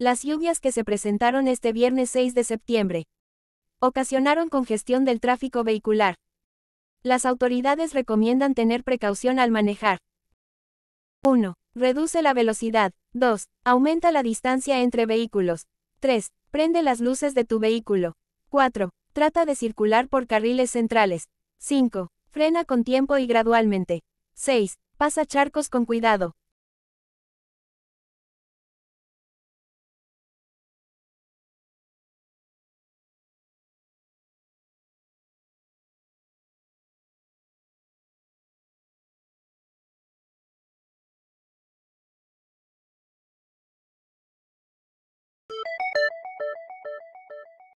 Las lluvias que se presentaron este viernes 6 de septiembre ocasionaron congestión del tráfico vehicular. Las autoridades recomiendan tener precaución al manejar. 1. Reduce la velocidad. 2. Aumenta la distancia entre vehículos. 3. Prende las luces de tu vehículo. 4. Trata de circular por carriles centrales. 5. Frena con tiempo y gradualmente. 6. Pasa charcos con cuidado.